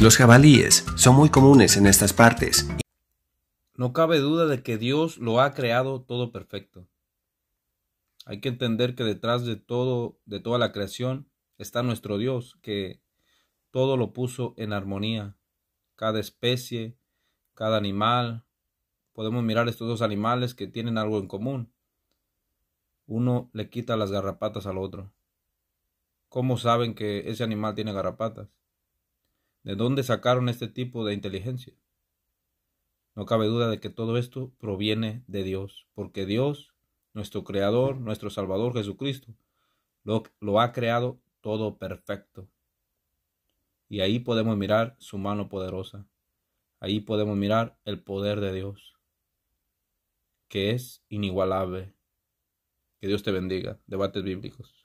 Los jabalíes son muy comunes en estas partes. No cabe duda de que Dios lo ha creado todo perfecto. Hay que entender que detrás de todo, de toda la creación, está nuestro Dios, que todo lo puso en armonía. Cada especie, cada animal. Podemos mirar estos dos animales que tienen algo en común. Uno le quita las garrapatas al otro. ¿Cómo saben que ese animal tiene garrapatas? ¿De dónde sacaron este tipo de inteligencia? No cabe duda de que todo esto proviene de Dios, porque Dios, nuestro Creador, nuestro Salvador Jesucristo, lo, ha creado todo perfecto. Y ahí podemos mirar su mano poderosa. Ahí podemos mirar el poder de Dios, que es inigualable. Que Dios te bendiga. Debates bíblicos.